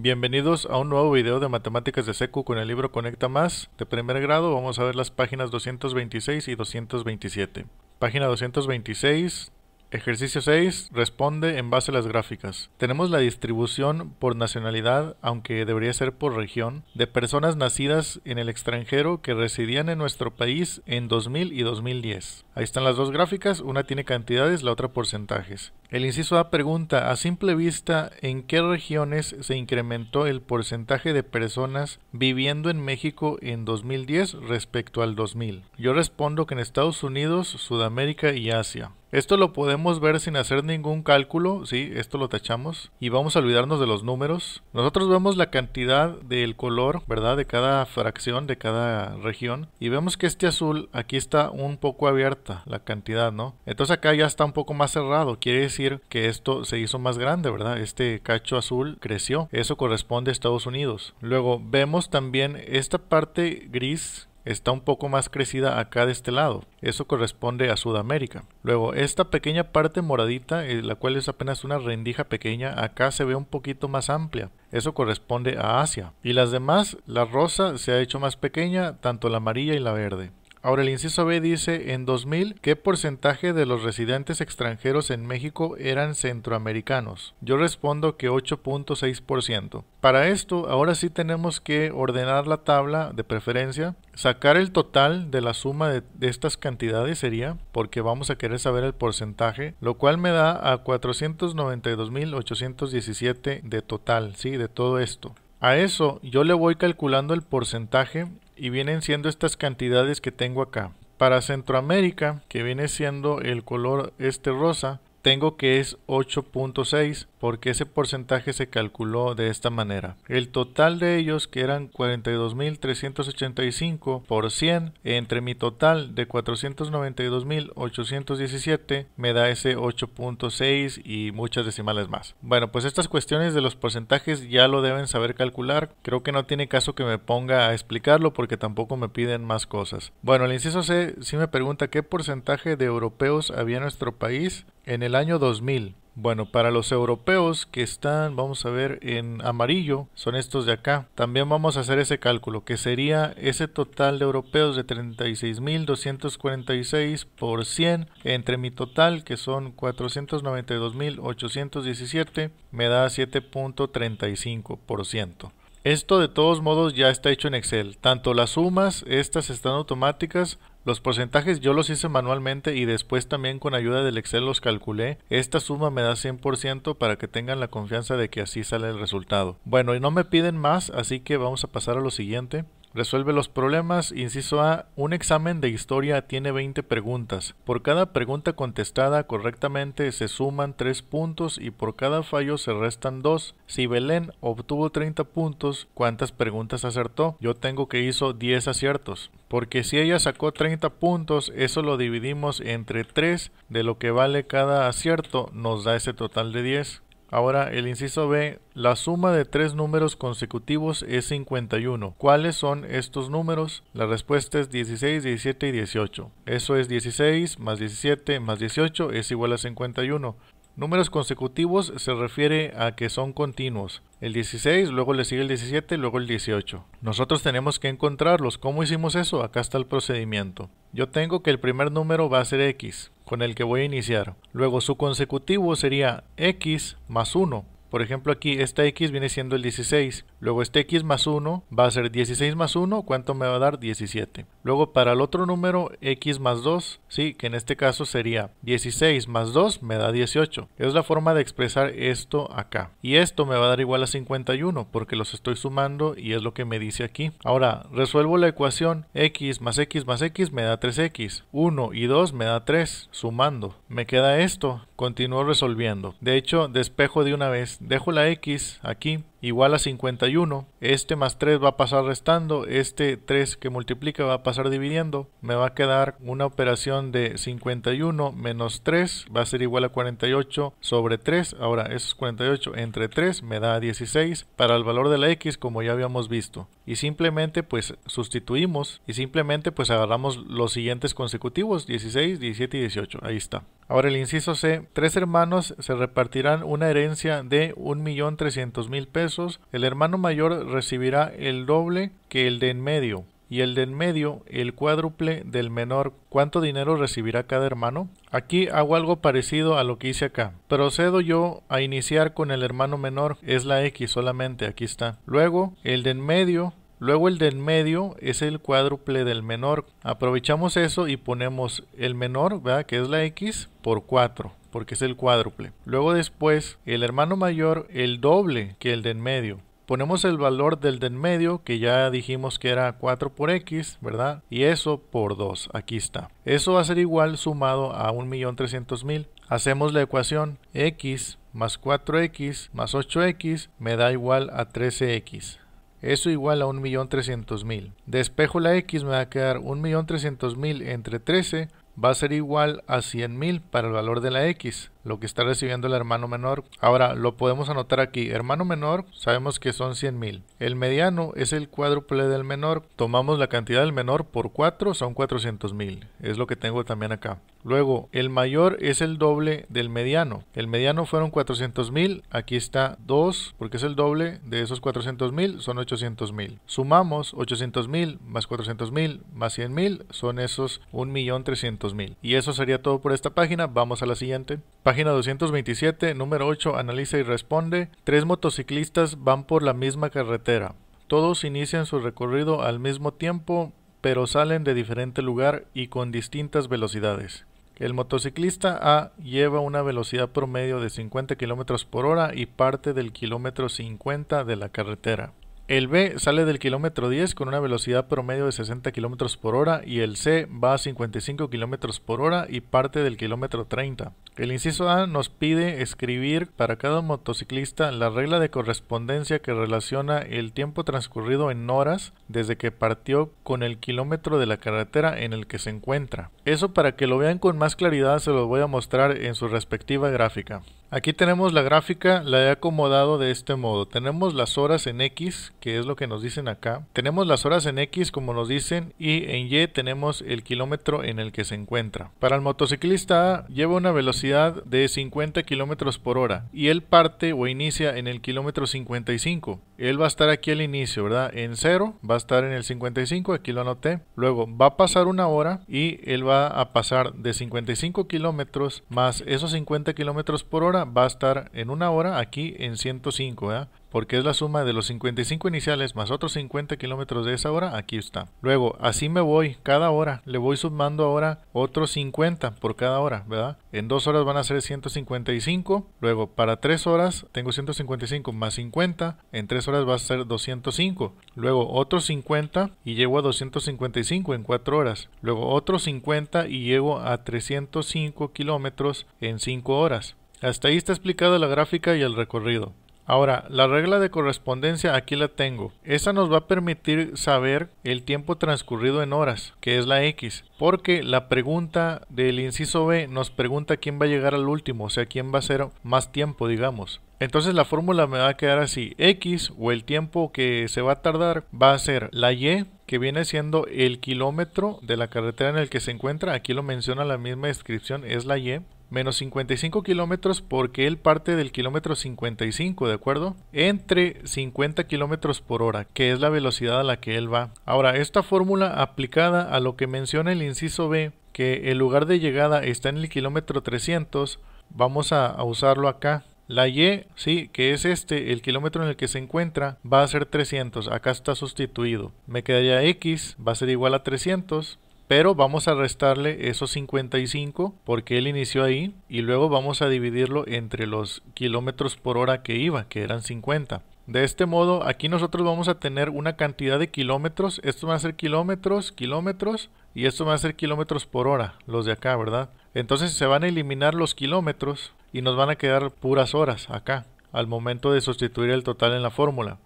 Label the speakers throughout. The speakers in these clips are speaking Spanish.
Speaker 1: Bienvenidos a un nuevo video de matemáticas de SECU con el libro Conecta Más. De primer grado vamos a ver las páginas 226 y 227. Página 226 Ejercicio 6. Responde en base a las gráficas. Tenemos la distribución por nacionalidad, aunque debería ser por región, de personas nacidas en el extranjero que residían en nuestro país en 2000 y 2010. Ahí están las dos gráficas, una tiene cantidades, la otra porcentajes. El inciso A pregunta, a simple vista, ¿en qué regiones se incrementó el porcentaje de personas viviendo en México en 2010 respecto al 2000? Yo respondo que en Estados Unidos, Sudamérica y Asia. Esto lo podemos ver sin hacer ningún cálculo, sí, esto lo tachamos y vamos a olvidarnos de los números. Nosotros vemos la cantidad del color, ¿verdad? De cada fracción, de cada región y vemos que este azul aquí está un poco abierta la cantidad, ¿no? Entonces acá ya está un poco más cerrado, quiere decir que esto se hizo más grande, ¿verdad? Este cacho azul creció, eso corresponde a Estados Unidos. Luego vemos también esta parte gris está un poco más crecida acá de este lado. Eso corresponde a Sudamérica. Luego, esta pequeña parte moradita, eh, la cual es apenas una rendija pequeña, acá se ve un poquito más amplia. Eso corresponde a Asia. Y las demás, la rosa se ha hecho más pequeña, tanto la amarilla y la verde. Ahora el inciso B dice en 2000 qué porcentaje de los residentes extranjeros en México eran centroamericanos. Yo respondo que 8.6%. Para esto ahora sí tenemos que ordenar la tabla de preferencia, sacar el total de la suma de, estas cantidades sería porque vamos a querer saber el porcentaje, lo cual me da a 492.817 de total, sí, de todo esto. A eso yo le voy calculando el porcentaje y vienen siendo estas cantidades que tengo acá. Para Centroamérica, que viene siendo el color este rosa, tengo que es 8.6 porque ese porcentaje se calculó de esta manera. El total de ellos, que eran 42.385 por 100, entre mi total de 492.817 me da ese 8.6 y muchas decimales más. Bueno, pues estas cuestiones de los porcentajes ya lo deben saber calcular. Creo que no tiene caso que me ponga a explicarlo porque tampoco me piden más cosas. Bueno, el inciso C sí me pregunta qué porcentaje de europeos había en nuestro país en el año 2000. Bueno, para los europeos que están, vamos a ver, en amarillo, son estos de acá. También vamos a hacer ese cálculo, que sería ese total de europeos de 36.246 por 100 entre mi total, que son 492.817, me da 7.35%. Esto de todos modos ya está hecho en Excel. Tanto las sumas, estas están automáticas, los porcentajes yo los hice manualmente y después también con ayuda del Excel los calculé. Esta suma me da 100% para que tengan la confianza de que así sale el resultado. Bueno, y no me piden más, así que vamos a pasar a lo siguiente. Resuelve los problemas. Inciso A. Un examen de historia tiene 20 preguntas. Por cada pregunta contestada correctamente se suman 3 puntos y por cada fallo se restan 2. Si Belén obtuvo 30 puntos, ¿cuántas preguntas acertó? Yo tengo que hizo 10 aciertos. Porque si ella sacó 30 puntos, eso lo dividimos entre 3 de lo que vale cada acierto, nos da ese total de 10. Ahora, el inciso B, la suma de tres números consecutivos es 51. ¿Cuáles son estos números? La respuesta es 16, 17 y 18. Eso es 16 más 17 más 18 es igual a 51. Números consecutivos se refiere a que son continuos. El 16, luego le sigue el 17, luego el 18. Nosotros tenemos que encontrarlos. ¿Cómo hicimos eso? Acá está el procedimiento. Yo tengo que el primer número va a ser x, con el que voy a iniciar. Luego su consecutivo sería x más 1. Por ejemplo aquí esta x viene siendo el 16. Luego este x más 1 va a ser 16 más 1, ¿cuánto me va a dar? 17. Luego para el otro número, x más 2, sí, que en este caso sería 16 más 2 me da 18. Es la forma de expresar esto acá. Y esto me va a dar igual a 51, porque los estoy sumando y es lo que me dice aquí. Ahora, resuelvo la ecuación, x más x más x me da 3x. 1 y 2 me da 3, sumando. Me queda esto, continúo resolviendo. De hecho, despejo de una vez, dejo la x aquí igual a 51 este más 3 va a pasar restando, este 3 que multiplica va a pasar dividiendo. Me va a quedar una operación de 51 menos 3 va a ser igual a 48 sobre 3. Ahora, es 48 entre 3 me da 16 para el valor de la X como ya habíamos visto. Y simplemente pues sustituimos y simplemente pues agarramos los siguientes consecutivos, 16, 17 y 18. Ahí está. Ahora el inciso C, tres hermanos se repartirán una herencia de 1.300.000 pesos. El hermano mayor recibirá el doble que el de en medio, y el de en medio el cuádruple del menor. ¿Cuánto dinero recibirá cada hermano? Aquí hago algo parecido a lo que hice acá. Procedo yo a iniciar con el hermano menor, es la X solamente, aquí está. Luego el de en medio Luego el en medio es el cuádruple del menor. Aprovechamos eso y ponemos el menor, ¿verdad? que es la x, por 4, porque es el cuádruple. Luego después, el hermano mayor, el doble que el en medio ponemos el valor del del medio, que ya dijimos que era 4 por x, ¿verdad? Y eso por 2, aquí está. Eso va a ser igual sumado a 1.300.000. Hacemos la ecuación x más 4x más 8x me da igual a 13x. Eso igual a 1.300.000. Despejo la x, me va a quedar 1.300.000 entre 13, va a ser igual a 100.000 para el valor de la x lo que está recibiendo el hermano menor. Ahora, lo podemos anotar aquí. Hermano menor, sabemos que son 100,000. mil. El mediano es el cuádruple del menor. Tomamos la cantidad del menor por 4, son 400,000. mil. Es lo que tengo también acá. Luego, el mayor es el doble del mediano. El mediano fueron 400,000. mil. Aquí está 2, porque es el doble de esos 400,000. mil, son 800,000. mil. Sumamos 800 mil más 400 mil más 100 mil, son esos 1.300.000. Y eso sería todo por esta página. Vamos a la siguiente. Página 227, número 8, analiza y responde. Tres motociclistas van por la misma carretera. Todos inician su recorrido al mismo tiempo, pero salen de diferente lugar y con distintas velocidades. El motociclista A lleva una velocidad promedio de 50 km por hora y parte del kilómetro 50 de la carretera. El B sale del kilómetro 10 con una velocidad promedio de 60 km por hora y el C va a 55 km por hora y parte del kilómetro 30. El inciso A nos pide escribir para cada motociclista la regla de correspondencia que relaciona el tiempo transcurrido en horas desde que partió con el kilómetro de la carretera en el que se encuentra. Eso para que lo vean con más claridad se lo voy a mostrar en su respectiva gráfica. Aquí tenemos la gráfica, la he acomodado de este modo. Tenemos las horas en X, que es lo que nos dicen acá. Tenemos las horas en X como nos dicen y en Y tenemos el kilómetro en el que se encuentra. Para el motociclista A lleva una velocidad de 50 kilómetros por hora y él parte o inicia en el kilómetro 55. Él va a estar aquí al inicio, ¿verdad? En cero, va a estar en el 55, aquí lo anoté. Luego va a pasar una hora y él va a pasar de 55 kilómetros más esos 50 kilómetros por hora, va a estar en una hora aquí en 105, ¿verdad? porque es la suma de los 55 iniciales más otros 50 kilómetros de esa hora, aquí está. Luego, así me voy cada hora, le voy sumando ahora otros 50 por cada hora, ¿verdad? En dos horas van a ser 155, luego para tres horas tengo 155 más 50, en tres horas va a ser 205, luego otros 50 y llego a 255 en cuatro horas, luego otros 50 y llego a 305 kilómetros en cinco horas. Hasta ahí está explicada la gráfica y el recorrido. Ahora, la regla de correspondencia aquí la tengo. Esa nos va a permitir saber el tiempo transcurrido en horas, que es la X, porque la pregunta del inciso B nos pregunta quién va a llegar al último, o sea, quién va a ser más tiempo, digamos. Entonces la fórmula me va a quedar así, X o el tiempo que se va a tardar va a ser la Y, que viene siendo el kilómetro de la carretera en el que se encuentra, aquí lo menciona la misma descripción, es la Y, menos 55 kilómetros porque él parte del kilómetro 55, ¿de acuerdo? Entre 50 kilómetros por hora, que es la velocidad a la que él va. Ahora, esta fórmula aplicada a lo que menciona el inciso B, que el lugar de llegada está en el kilómetro 300, vamos a, usarlo acá. La Y, sí, que es este, el kilómetro en el que se encuentra, va a ser 300. Acá está sustituido. Me quedaría X, va a ser igual a 300 pero vamos a restarle esos 55 porque él inició ahí y luego vamos a dividirlo entre los kilómetros por hora que iba, que eran 50. De este modo, aquí nosotros vamos a tener una cantidad de kilómetros, esto van a ser kilómetros, kilómetros y esto van a ser kilómetros por hora, los de acá, ¿verdad? Entonces se van a eliminar los kilómetros y nos van a quedar puras horas acá al momento de sustituir el total en la fórmula.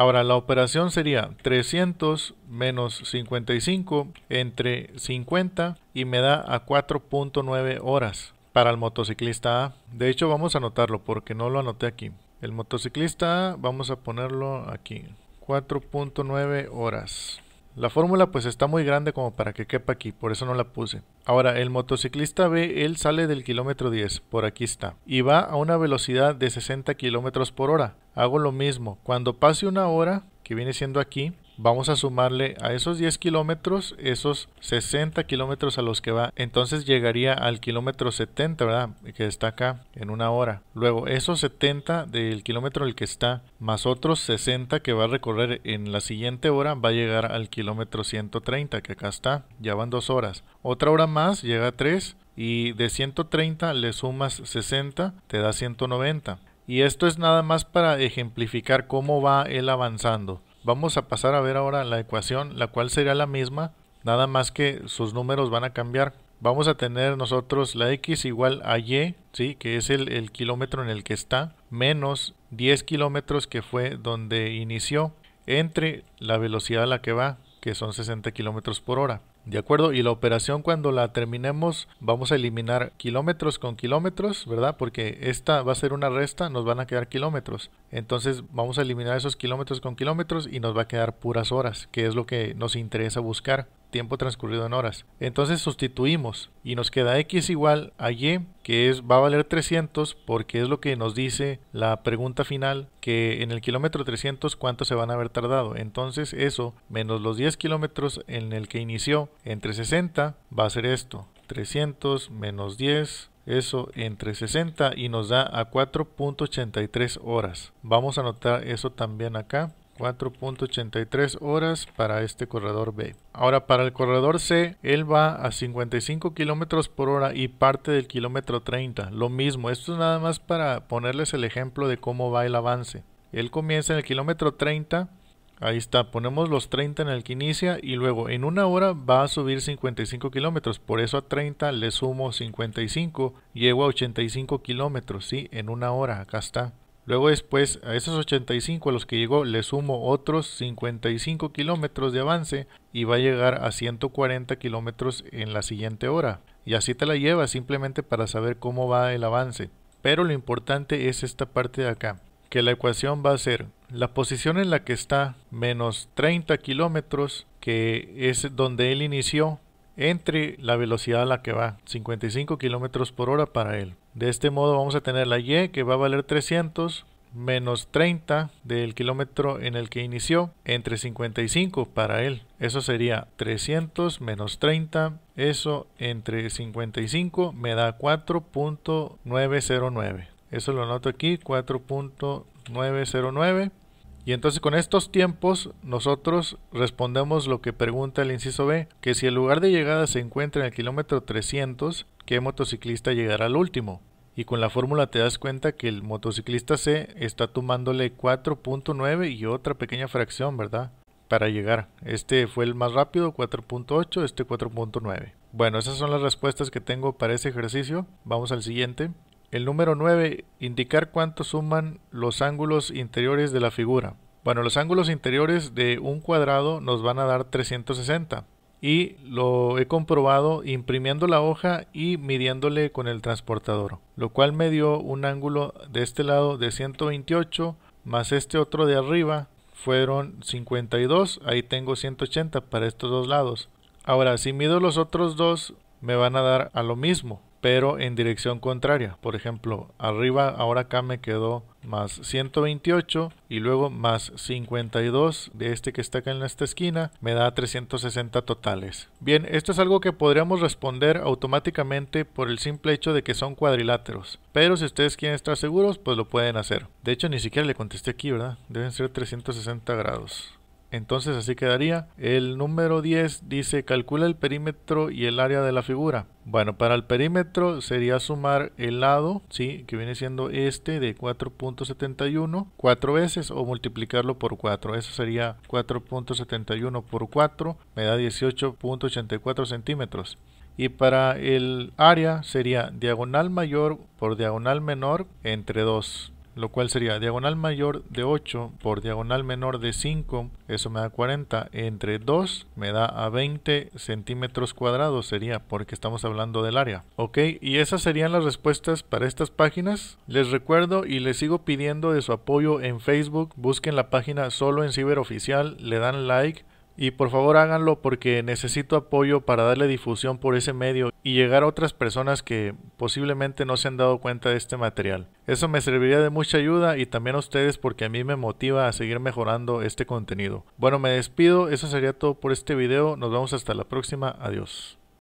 Speaker 1: Ahora, la operación sería 300 menos 55 entre 50 y me da a 4.9 horas para el motociclista A. De hecho, vamos a anotarlo porque no lo anoté aquí. El motociclista A, vamos a ponerlo aquí. 4.9 horas. La fórmula pues está muy grande como para que quepa aquí, por eso no la puse. Ahora, el motociclista B, él sale del kilómetro 10, por aquí está, y va a una velocidad de 60 kilómetros por hora. Hago lo mismo, cuando pase una hora, que viene siendo aquí, vamos a sumarle a esos 10 kilómetros esos 60 kilómetros a los que va. Entonces llegaría al kilómetro 70, ¿verdad? Que está acá en una hora. Luego esos 70 del kilómetro el que está más otros 60 que va a recorrer en la siguiente hora va a llegar al kilómetro 130 que acá está. Ya van dos horas. Otra hora más llega a 3 y de 130 le sumas 60 te da 190. Y esto es nada más para ejemplificar cómo va él avanzando. Vamos a pasar a ver ahora la ecuación, la cual sería la misma, nada más que sus números van a cambiar. Vamos a tener nosotros la x igual a y, ¿sí? que es el, el kilómetro en el que está, menos 10 kilómetros que fue donde inició, entre la velocidad a la que va, que son 60 kilómetros por hora. ¿De acuerdo? Y la operación cuando la terminemos vamos a eliminar kilómetros con kilómetros, ¿verdad? Porque esta va a ser una resta, nos van a quedar kilómetros. Entonces vamos a eliminar esos kilómetros con kilómetros y nos va a quedar puras horas, que es lo que nos interesa buscar tiempo transcurrido en horas. Entonces sustituimos y nos queda x igual a y, que es, va a valer 300 porque es lo que nos dice la pregunta final, que en el kilómetro 300 cuánto se van a haber tardado. Entonces eso, menos los 10 kilómetros en el que inició entre 60, va a ser esto. 300 menos 10 eso entre 60 y nos da a 4.83 horas. Vamos a anotar eso también acá. 4.83 horas para este corredor B. Ahora para el corredor C, él va a 55 kilómetros por hora y parte del kilómetro 30. Lo mismo, esto es nada más para ponerles el ejemplo de cómo va el avance. Él comienza en el kilómetro 30, ahí está, ponemos los 30 en el que inicia y luego en una hora va a subir 55 kilómetros, por eso a 30 le sumo 55, llego a 85 kilómetros, ¿sí? En una hora, acá está. Luego después a esos 85 a los que llegó le sumo otros 55 kilómetros de avance y va a llegar a 140 kilómetros en la siguiente hora. Y así te la lleva simplemente para saber cómo va el avance. Pero lo importante es esta parte de acá, que la ecuación va a ser la posición en la que está menos 30 kilómetros, que es donde él inició, entre la velocidad a la que va, 55 kilómetros por hora para él. De este modo vamos a tener la Y que va a valer 300 menos 30 del kilómetro en el que inició entre 55 para él. Eso sería 300 menos 30. Eso entre 55 me da 4.909. Eso lo anoto aquí, 4.909. Y entonces con estos tiempos nosotros respondemos lo que pregunta el inciso B, que si el lugar de llegada se encuentra en el kilómetro 300, ¿qué motociclista llegará al último? Y con la fórmula te das cuenta que el motociclista C está tomándole 4.9 y otra pequeña fracción, ¿verdad? Para llegar. Este fue el más rápido, 4.8, este 4.9. Bueno, esas son las respuestas que tengo para ese ejercicio. Vamos al siguiente. El número 9, indicar cuánto suman los ángulos interiores de la figura. Bueno, los ángulos interiores de un cuadrado nos van a dar 360 y lo he comprobado imprimiendo la hoja y midiéndole con el transportador, lo cual me dio un ángulo de este lado de 128 más este otro de arriba fueron 52, ahí tengo 180 para estos dos lados. Ahora, si mido los otros dos, me van a dar a lo mismo, pero en dirección contraria. Por ejemplo, arriba ahora acá me quedó más 128 y luego más 52 de este que está acá en esta esquina me da 360 totales. Bien, esto es algo que podríamos responder automáticamente por el simple hecho de que son cuadriláteros, pero si ustedes quieren estar seguros pues lo pueden hacer. De hecho ni siquiera le contesté aquí, ¿verdad? Deben ser 360 grados. Entonces así quedaría. El número 10 dice calcula el perímetro y el área de la figura. Bueno, para el perímetro sería sumar el lado, ¿sí? que viene siendo este de 4.71, cuatro veces o multiplicarlo por 4. Eso sería 4.71 por 4, me da 18.84 centímetros. Y para el área sería diagonal mayor por diagonal menor entre 2 lo cual sería diagonal mayor de 8 por diagonal menor de 5, eso me da 40, entre 2 me da a 20 centímetros cuadrados sería, porque estamos hablando del área. Ok, y esas serían las respuestas para estas páginas. Les recuerdo y les sigo pidiendo de su apoyo en Facebook, busquen la página solo en ciberoficial, le dan like, y por favor háganlo porque necesito apoyo para darle difusión por ese medio y llegar a otras personas que posiblemente no se han dado cuenta de este material. Eso me serviría de mucha ayuda y también a ustedes porque a mí me motiva a seguir mejorando este contenido. Bueno, me despido, eso sería todo por este video, nos vemos hasta la próxima, adiós.